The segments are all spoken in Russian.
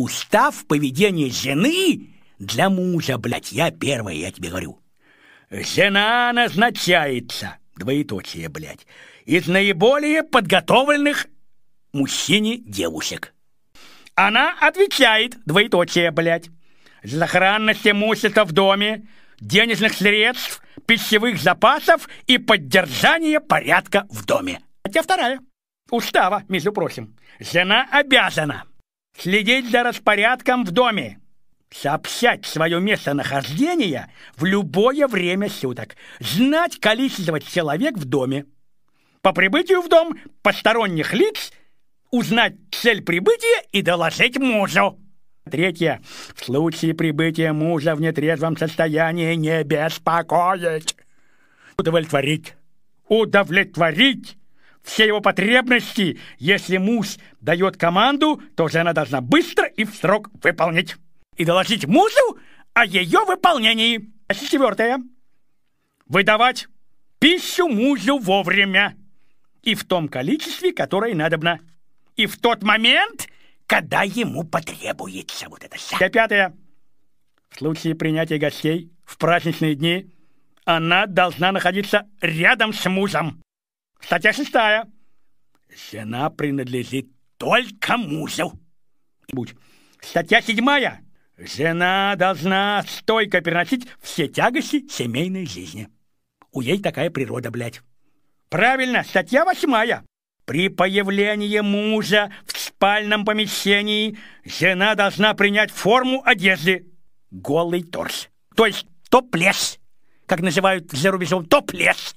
устав поведения жены для мужа, блядь, я первый, я тебе говорю. Жена назначается, двоеточие, блядь, из наиболее подготовленных мужчине девушек. Она отвечает, двоеточие, блядь, за сохранность имущества в доме, денежных средств, пищевых запасов и поддержание порядка в доме. Хотя вторая. Устава, между прочим. Жена обязана следить за распорядком в доме, сообщать свое местонахождение в любое время суток, знать количество человек в доме, по прибытию в дом посторонних лиц узнать цель прибытия и доложить мужу. Третье. В случае прибытия мужа в нетрезвом состоянии не беспокоить. Удовлетворить. Удовлетворить все его потребности. Если муж дает команду, то она должна быстро и в срок выполнить. И доложить мужу о ее выполнении. Четвертое. Выдавать пищу мужу вовремя. И в том количестве, которое надобно. И в тот момент, когда ему потребуется вот это все. Пятое. В случае принятия гостей в праздничные дни она должна находиться рядом с мужем. Статья шестая. Жена принадлежит только мужу. Будь. Статья седьмая. Жена должна стойко переносить все тягости семейной жизни. У ей такая природа, блядь. Правильно, статья восьмая. При появлении мужа в спальном помещении жена должна принять форму одежды. Голый торс. То есть топлес, как называют за рубежом, топлес.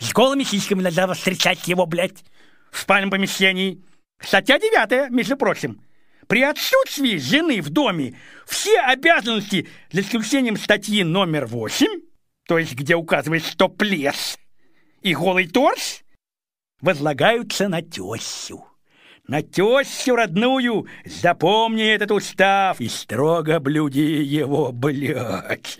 С голыми сиськами надо встречать его, блядь, в спальном помещении. Статья девятая, между прочим. При отсутствии жены в доме все обязанности, за исключением статьи номер восемь, то есть где указывается, что плес и голый торс, возлагаются на тещу. На тещу родную запомни этот устав и строго блюди его, блядь.